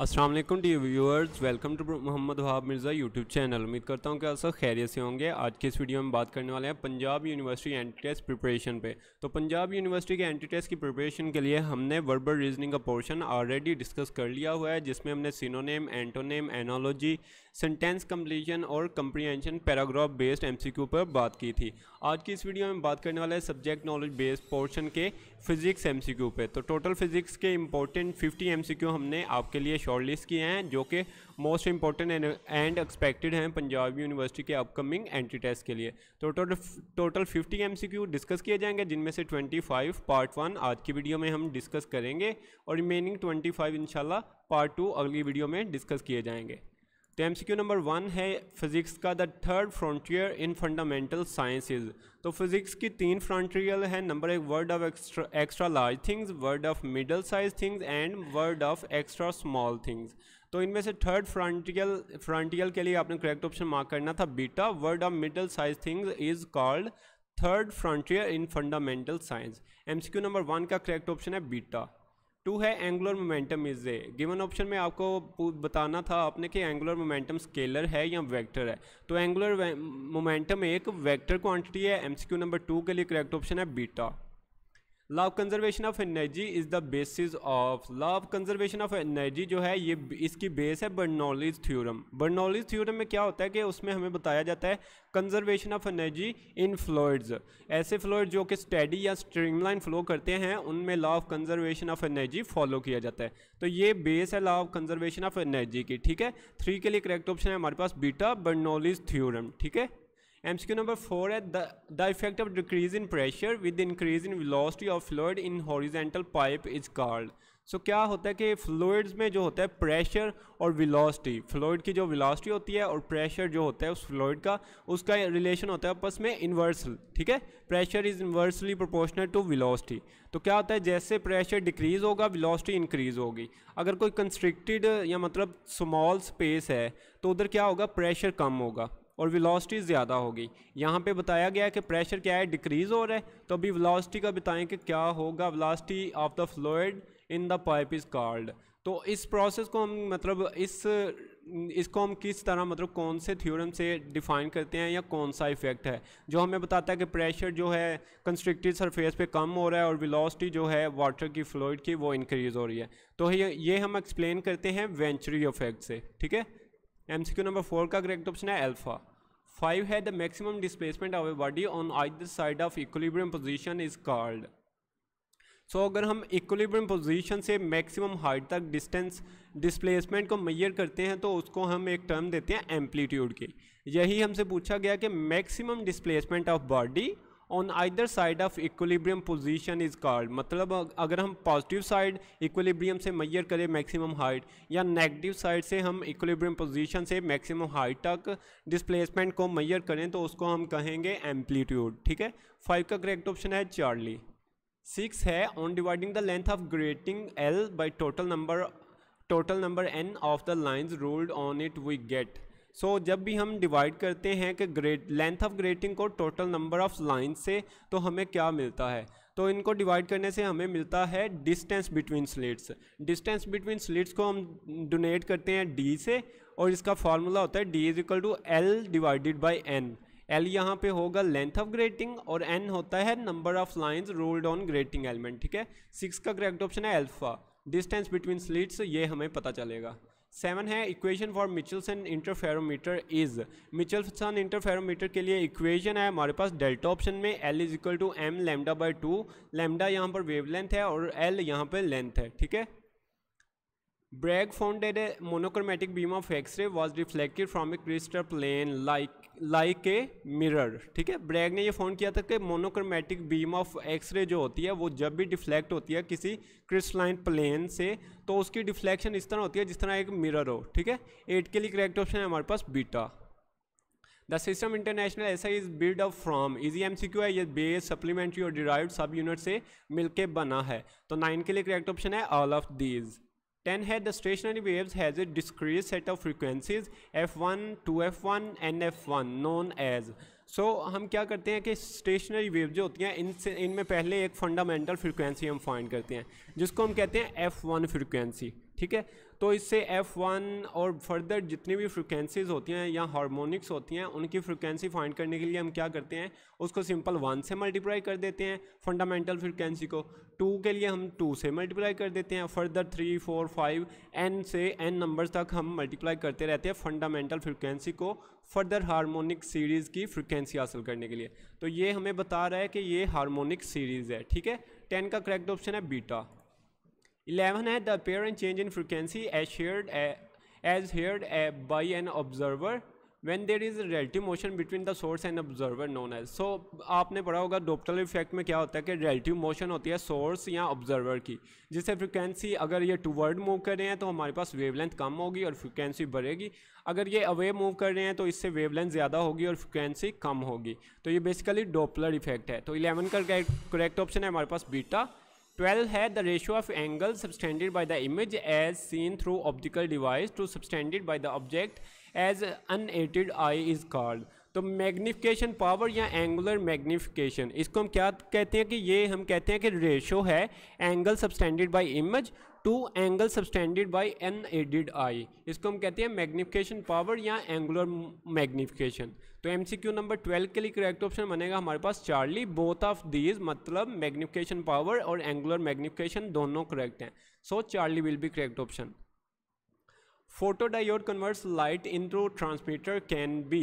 Aslam dear viewers welcome to Mohammad Wahab Mirza YouTube channel उम्मीद करता हूँ कि आप सब खैरियत से होंगे आज के इस वीडियो में बात करने वाले हैं Punjab university entry test preparation पे तो पंजाब यूनिवर्सिटी के एंटी टेस्ट की प्रिपरेशन के लिए हमने वर्बल रीजनिंग का पोर्शन ऑलरेडी डिस्कस कर लिया हुआ है जिसमें हमने synonym antonym analogy sentence completion और कंप्रीहेंशन पैराग्राफ बेस्ड एमसीक्यू पर बात की थी आज की इस वीडियो में बात करने वाला है सब्जेक्ट नॉलेज बेस्ड पोर्शन के फिजिक्स एमसीक्यू पे तो टोटल फिजिक्स के इंपॉर्टेंट 50 एमसीक्यू हमने आपके लिए शॉर्ट लिस्ट किए हैं जो कि मोस्ट इंपॉर्टेंट एंड एक्सपेक्टेड हैं पंजाब यूनिवर्सिटी के अपकमिंग एंट्री टेस्ट के लिए तो total total fifty M discuss किए जाएंगे जिनमें से ट्वेंटी फाइव पार्ट वन आज की वीडियो में हम डिस्कस करेंगे और remaining twenty five part two अगली वीडियो में डिस्कस किए जाएंगे तो एम नंबर वन है फिज़िक्स का the third frontier in fundamental sciences तो फिज़िक्स की तीन फ्रंटियर है नंबर एक world of extra extra large things world of middle size things and world of extra small things तो इनमें से थर्ड फ्रंटियल फ्रंटियल के लिए आपने करेक्ट ऑप्शन मार्क करना था beta world of middle size things is called third frontier in fundamental science Q number one का correct option है बीटा टू है angular momentum is a given option में आपको बताना था आपने कि एंगुलर मोमेंटम स्केलर है या वेक्टर है तो एंगुलर मोमेंटम एक वेक्टर क्वांटिटी है एमसीक्यू नंबर टू के लिए करेक्ट ऑप्शन है beta law conservation of energy is the basis of law conservation of energy जो है ये इसकी बेस है बर्नौलीज थ्योरम बर्नौलीज थ्योरम में क्या होता है कि उसमें हमें बताया जाता है conservation of energy in fluids ऐसे फ्लोइड जो कि स्टेडी या स्ट्रीमलाइन फ्लो करते हैं उनमें law of conservation of energy follow किया जाता है तो ये बेस है law of conservation of energy की ठीक है थ्री के लिए करेक्ट ऑप्शन है हमारे पास बीटा बर्नौलीज थ्योरम ठीक है M C Q number four है the effect of decrease in pressure with increase in velocity of fluid in horizontal pipe is called so क्या होता है कि फ्लोइड्स में जो होता है प्रेशर और विलोसिटी फ्लोइड की जो विलोसिटी होती है और प्रेशर जो होता है उस फ्लोइड का उसका रिलेशन होता है आपस में इन्वर्सल ठीक है pressure is inversely proportional to velocity तो क्या होता है जैसे प्रेशर डिक्रीज़ होगा विलोसिटी इंक्रीज़ होगी अगर कोई कंस्ट्रिक्टेड या मतलब स्मॉल स्पेस है तो उधर क्या होगा प्रेशर कम होगा और वेलोसिटी ज़्यादा हो गई यहाँ पे बताया गया है कि प्रेशर क्या है डिक्रीज़ हो रहा है तो अभी वेलोसिटी का बताएं कि क्या होगा velocity of the fluid in the pipe is called तो इस प्रोसेस को हम मतलब इस इसको हम किस तरह मतलब कौन से थ्योरम से डिफाइन करते हैं या कौन सा इफेक्ट है जो हमें बताता है कि प्रेशर जो है कंस्ट्रिक्टेड सरफेस पे कम हो रहा है और वेलोसिटी जो है वाटर की फ्लोइड की वो इंक्रीज़ हो रही है तो ये ये हम एक्सप्लेन करते हैं वेंचुरी इफेक्ट से ठीक है एमसीक्यू नंबर फोर का करेक्ट ऑप्शन है अल्फा फाइव है the maximum displacement of a body on either side of equilibrium position is called so अगर हम इक्वलीब्रियम पोजीशन से मैक्सिमम हाइट तक डिस्टेंस डिस्प्लेसमेंट को मैयर करते हैं तो उसको हम एक टर्म देते हैं एम्पलीट्यूड की यही हमसे पूछा गया कि maximum displacement of body on either side of equilibrium position is called मतलब अगर हम पॉजिटिव साइड इक्वलीब्रियम से मैयर करें मैक्सिमम हाइट या नेगेटिव साइड से हम इक्वलीब्रियम पोजिशन से मैक्सिमम हाइट तक डिस्प्लेसमेंट को मैयर करें तो उसको हम कहेंगे एम्पलीट्यूड ठीक है फाइव का करेक्ट ऑप्शन है चार्ली सिक्स है on dividing the length of grating L by total number total number N of the lines ruled on it we get so so, जब भी हम डिवाइड करते हैं कि ग्रेट लेंथ ऑफ ग्रेटिंग को total number of line से तो हमें क्या मिलता है तो इनको डिवाइड करने से हमें मिलता है distance between slits distance between slits को हम डोनेट करते हैं डी से और इसका फार्मूला होता है D is equal to L divided by N L यहाँ पे होगा लेंथ ऑफ ग्रेटिंग और एन होता है number of lines ruled on grating element ठीक है सिक्स का करेक्ट ऑप्शन है एल्फा डिस्टेंस बिटवीन स्लिट्स ये हमें पता चलेगा सेवन है equation for Michelson interferometer is Michelson interferometer के लिए इक्वेशन है हमारे पास डेल्टा ऑप्शन में L is equal to M lambda by two lambda यहाँ पर वेवलेंथ है और एल यहाँ पर लेंथ है ठीक है Bragg founded monochromatic beam of X ray was reflected from a crystal plane like like a mirror ठीक है ब्रैग ने ये फोन किया था कि मोनोक्रोमेटिक बीम ऑफ एक्सरे जो होती है वो जब भी डिफ्लेक्ट होती है किसी क्रिस्टलाइन प्लेन से तो उसकी डिफ्लेक्शन इस तरह होती है जिस तरह एक मिरर हो ठीक है एट के लिए करेक्ट ऑप्शन है हमारे पास बीटा द सिस्टम इंटरनेशनल ऐसा is build up from easy MCQ है ये बेस सप्लीमेंट्री और डिराइव सब यूनिट से मिलकर बना है तो नाइन के लिए करेक्ट ऑप्शन है ऑल ऑफ दीज टेन है discrete set of frequencies F one two F one N F one known as so हम क्या करते हैं कि स्टेशनरी वेव जो होती हैं इनसे इनमें पहले एक फंडामेंटल फ्रिक्वेंसी हम फाइंड करते हैं जिसको हम कहते हैं एफ़ वन फ्रिक्वेंसी ठीक है तो इससे एफ़ वन और फर्दर जितनी भी फ्रिक्वेंसीज होती हैं या हारमोनिक्स होती हैं उनकी फ्रिक्वेंसी फाइंड करने के लिए हम क्या करते हैं उसको सिंपल वन से मल्टीप्लाई कर देते हैं फंडामेंटल फ्रिक्वेंसी को टू के लिए हम टू से मल्टीप्लाई कर देते हैं further three four five N से एन नंबर्स तक हम मल्टीप्लाई करते रहते हैं फंडामेंटल फ्रिक्वेंसी को फर्दर हारमोनिक सीरीज़ की फ्रिक्वेंसी हासिल करने के लिए तो ये हमें बता रहा है कि ये हारमोनिक सीरीज़ है ठीक है टेन का करेक्ट ऑप्शन है बीटा इलेवन है the apparent change in frequency as heard as heard by an observer when there is relative motion between the source and observer known as so आपने पढ़ा होगा डोप्टल effect में क्या होता है कि रेल्टिव मोशन होती है सोर्स या ऑब्जर्वर की जिससे फ्रिक्वेंसी अगर ये टू वर्ड मूव कर रहे हैं तो हमारे पास वेवलेंथ कम होगी और फ्रिक्वेंसी बढ़ेगी अगर ये अवे मूव कर रहे हैं तो इससे वेवलेंथ ज़्यादा होगी और फ्रिक्वेंसी कम होगी तो ये बेसिकली डोपलर इफेक्ट है तो इलेवन का करेक्ट ऑप्शन है हमारे पास बीटा ट्वेल्व है the ratio of angle subtended by the image as seen through optical device to subtended by the object as aided eye is called तो magnification power या angular magnification इसको हम क्या कहते हैं कि ये हम कहते हैं कि रेशो है angle subtended by image to angle subtended by an aided eye इसको हम कहते हैं मैग्नीफिकेशन पावर या एंगुलर मैग्निफिकेशन तो M C Q number twelve के लिए करेक्ट ऑप्शन बनेगा हमारे पास चार्ली बोथ ऑफ दीज मतलब मैग्नीफिकेशन पावर और एंगुलर मैग्नीफिकेशन दोनों करेक्ट हैं so Charlie will be correct option photo diode converts light into transmitter can be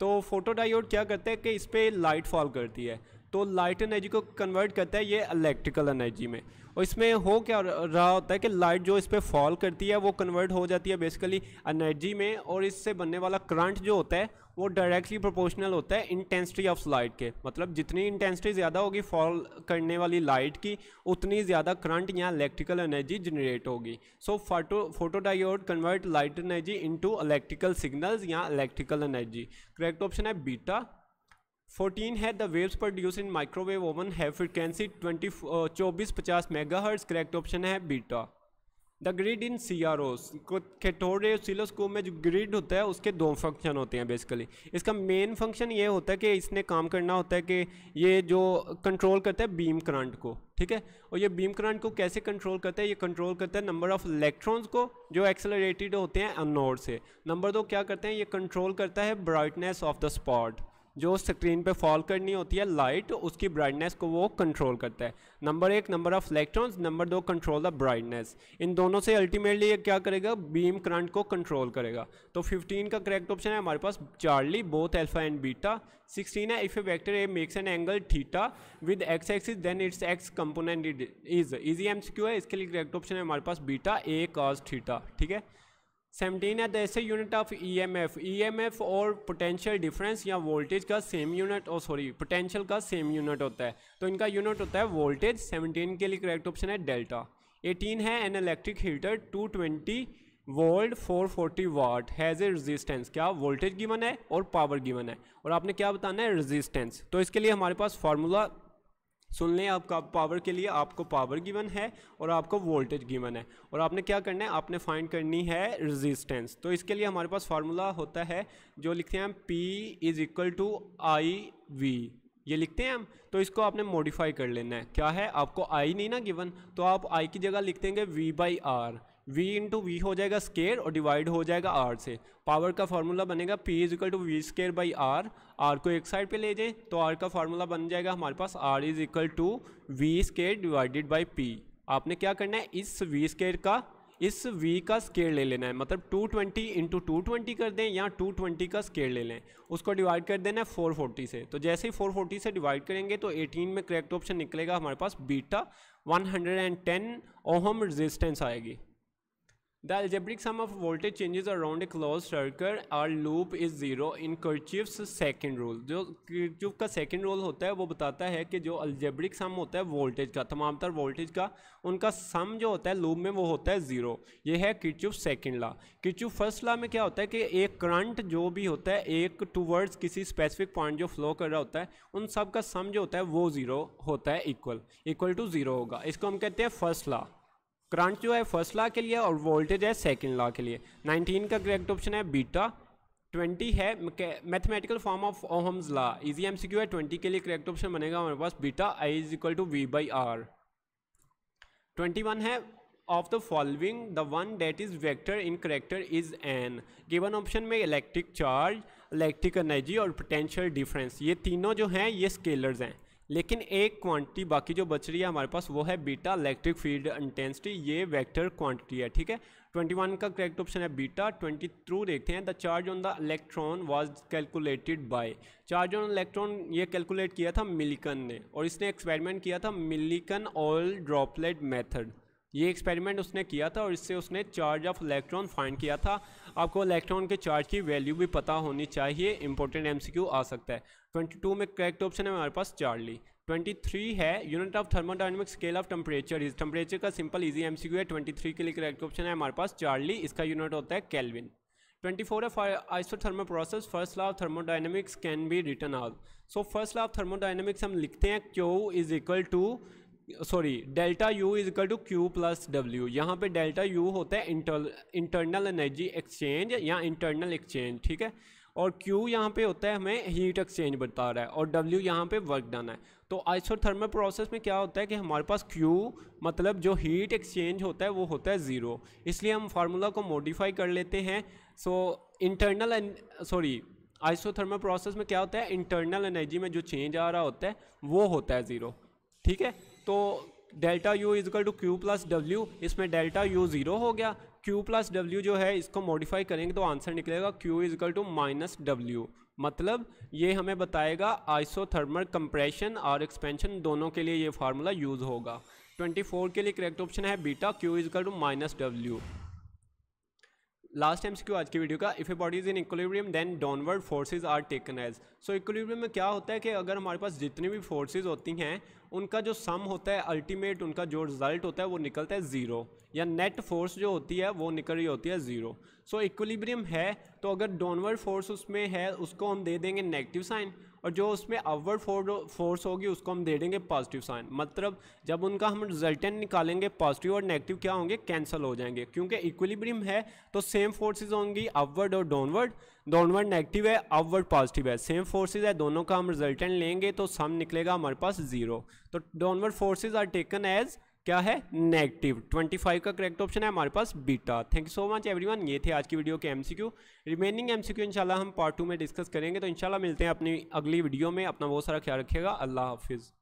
तो फोटो डाइट क्या करता है कि इस पर लाइट फॉल करती है तो लाइट एनर्जी को कन्वर्ट करता है ये इलेक्ट्रिकल एनर्जी में और इसमें हो क्या रहा होता है कि लाइट जो इस पर फॉल करती है वो कन्वर्ट हो जाती है बेसिकली एनर्जी में और इससे बनने वाला करंट जो होता है वो डायरेक्टली प्रोपोर्शनल होता है इंटेंसिटी ऑफ लाइट के मतलब जितनी इंटेंसिटी ज़्यादा होगी फॉल करने वाली लाइट की उतनी ज़्यादा करंट या इलेक्ट्रिकल एनर्जी जनरेट होगी सो फोटो फोटो डाइवर्ट convert light energy into electrical signal या इलेक्ट्रिकल एनर्जी करेक्ट ऑप्शन है बीटा फोर्टीन है the waves produce in microwave oven है फ्रिक्वेंसी ट्वेंटी चौबीस पचास मेगा हर्ट्स करेक्ट ऑप्शन है beta the grid in C R O cathode ray सिलोस्कोप में जो grid होता है उसके दो फंक्शन होते हैं बेसिकली इसका मेन फंक्शन ये होता है कि इसने काम करना होता है कि ये जो कंट्रोल करता है बीम करंट को ठीक है और ये बीम करंट को कैसे कंट्रोल करता है ये कंट्रोल करता है नंबर ऑफ इलेक्ट्रॉन्स को जो एक्सेलरेटेड होते हैं अनोड से नंबर दो क्या करते हैं ये कंट्रोल करता है ब्राइटनेस ऑफ द स्पॉट जो स्क्रीन पे फॉल करनी होती है लाइट उसकी ब्राइटनेस को वो कंट्रोल करता है नंबर एक नंबर ऑफ इलेक्ट्रॉन्स नंबर दो कंट्रोल द ब्राइटनेस इन दोनों से अल्टीमेटली ये क्या करेगा बीम करंट को कंट्रोल करेगा तो 15 का करेक्ट ऑप्शन है हमारे पास Charlie both alpha and beta 16 है if a vector A makes an angle theta with X axis then its X component is easy MCQs है इसके लिए करेक्ट ऑप्शन है हमारे पास बीटा ए कॉज ठीटा ठीक है सेवनटीन है the unit of E E M F M F और पोटेंशियल डिफरेंस या वोल्टेज का सेम यूनिट और सॉरी पोटेंशियल का सेम यूनिट होता है तो इनका यूनिट होता है वोल्टेज सेवनटीन के लिए करेक्ट ऑप्शन है डेल्टा एटीन है an electric heater two twenty volt forty watt has a resistance क्या वोल्टेज गिवन है और पावर गिवन है और आपने क्या बताना है रजिस्टेंस तो इसके लिए हमारे पास फार्मूला सुन लें आपका पावर के लिए आपको पावर गिवन है और आपको वोल्टेज गिवन है और आपने क्या करना है आपने फाइंड करनी है रेजिस्टेंस तो इसके लिए हमारे पास फार्मूला होता है जो लिखते हैं हम P is equal to I V ये लिखते हैं हम तो इसको आपने मॉडिफाई कर लेना है क्या है आपको आई नहीं ना गिवन तो आप आई की जगह लिख देंगे V by R v into V हो जाएगा स्केयर और डिवाइड हो जाएगा r से पावर का फार्मूला बनेगा p is equal to V square by R R को एक साइड पे ले जाए तो r का फार्मूला बन जाएगा हमारे पास r is equal to V square divided by P आपने क्या करना है इस वी स्केयर का इस v का स्केयर ले लेना है मतलब 220 ट्वेंटी इंटू टू कर दें या 220 का स्केयर ले लें उसको डिवाइड कर देना है 440 से तो जैसे ही 440 से डिवाइड करेंगे तो 18 में करेक्ट ऑप्शन निकलेगा हमारे पास बीटा 110 ओहम रेजिस्टेंस आएगी The algebraic sum of voltage changes around a closed circle or loop is zero in Kirchhoff's second rule. जो Kirchhoff का second rule होता है वो बताता है कि जो algebraic sum होता है voltage का तमाम तर वोल्टेज का उनका sum जो होता है loop में वो होता है ज़ीरो ये है Kirchhoff second law. Kirchhoff first law में क्या होता है कि एक करंट जो भी होता है एक टूवर्ड्स किसी स्पेसिफिक पॉइंट जो फ्लो कर रहा होता है उन सब का सम जो होता है वो ज़ीरो होता है इक्वल इक्वल टू ज़ीरो होगा इसको हम कहते हैं फर्स्ट लॉ करंट जो है फर्स्ट लॉ के लिए और वोल्टेज है सेकेंड लॉ के लिए नाइनटीन का करेक्ट ऑप्शन है बीटा ट्वेंटी है mathematical form of Ohm's law easy MCQ है ट्वेंटी के लिए करेक्ट ऑप्शन बनेगा हमारे पास beta I is equal to V by R twenty one है of the following the one that is vector in character is an given option में electric charge electric energy और potential difference ये तीनों जो हैं ये स्केलर्स हैं लेकिन एक क्वांटिटी बाकी जो बच रही है हमारे पास वो है बीटा इलेक्ट्रिक फील्ड इंटेंसिटी ये वेक्टर क्वांटिटी है ठीक है 21 का करेक्ट ऑप्शन है बीटा 20 थ्रू देखते हैं the charge on the electron was calculated by charge on electron ये कैलकुलेट किया था मिलिकन ने और इसने एक्सपेरिमेंट किया था मिलिकन ऑयल ड्रॉपलेट मेथड ये एक्सपेरिमेंट उसने किया था और इससे उसने चार्ज ऑफ इलेक्ट्रॉन फाइंड किया था आपको इलेक्ट्रॉन के चार्ज की वैल्यू भी पता होनी चाहिए इंपॉर्टेंट एमसीक्यू आ सकता है 22 में करेक्ट ऑप्शन है हमारे पास चार्ली 23 है unit of thermodynamic scale of temperature इस टेम्परेचर का सिंपल इजी एम है 23 के लिए करेक्ट ऑप्शन है हमारे पास चार्ली इसका यूनिट होता है Kelvin 24 of isothermal process first law of thermodynamics can be written out so first law of thermodynamics हम लिखते हैं Q is equal to sorry delta U is equal to Q plus W यहाँ पे delta U होता है internal energy exchange या internal exchange ठीक है और क्यू यहाँ पे होता है हमें हीट एक्सचेंज बता रहा है और डब्ल्यू यहाँ पे वर्क डन है तो आइसोथर्मल प्रोसेस में क्या होता है कि हमारे पास क्यू मतलब जो हीट एक्सचेंज होता है वो होता है ज़ीरो इसलिए हम फार्मूला को मॉडिफाई कर लेते हैं so internal sorry isothermal process में क्या होता है इंटरनल एनर्जी में जो चेंज आ रहा होता है वो होता है ज़ीरो ठीक है तो delta U is equal to Q plus W इसमें डेल्टा यू ज़ीरो हो गया Q प्लस डब्ल्यू जो है इसको मॉडिफाई करेंगे तो आंसर निकलेगा Q is equal to minus W मतलब ये हमें बताएगा आइसोथर्मल कंप्रेशन और एक्सपेंशन दोनों के लिए ये फार्मूला यूज़ होगा 24 के लिए करेक्ट ऑप्शन है beta Q is equal to minus W last time से क्यों आज की वीडियो का if a body is in equilibrium then downward forces are taken as so equilibrium में क्या होता है कि अगर हमारे पास जितनी भी फोर्सेज होती हैं उनका जो सम होता है अल्टीमेट उनका जो रिजल्ट होता है वो निकलता है ज़ीरो या नेट फोर्स जो होती है वो निकल रही होती है ज़ीरो सो इक्वलीब्रियम है तो अगर डाउनवर्ड फोर्स उसमें है उसको हम दे देंगे नेगेटिव साइन और जो उसमें अपवर्ड फोर्स फोर्स होगी उसको हम दे देंगे पॉजिटिव साइन मतलब जब उनका हम रिजल्टेंट निकालेंगे पॉजिटिव और नेगेटिव क्या होंगे कैंसिल हो जाएंगे क्योंकि इक्विलिब्रियम है तो सेम फोर्सेज होंगी अपवर्ड और डाउनवर्ड डाउनवर्ड नेगेटिव है अपवर्ड पॉजिटिव है सेम फोर्सेज है दोनों का हम रिजल्टेंट लेंगे तो सम निकलेगा हमारे पास जीरो तो downward forces are taken as क्या है नेगेटिव 25 का करेक्ट ऑप्शन है हमारे पास beta thank you so much everyone ये थे आज की वीडियो के एमसीक्यू रिमेनिंग एमसीक्यू इंशाल्लाह हम पार्ट टू में डिस्कस करेंगे तो इंशाल्लाह मिलते हैं अपनी अगली वीडियो में अपना बहुत सारा ख्याल रखिएगा अल्लाह हाफिज़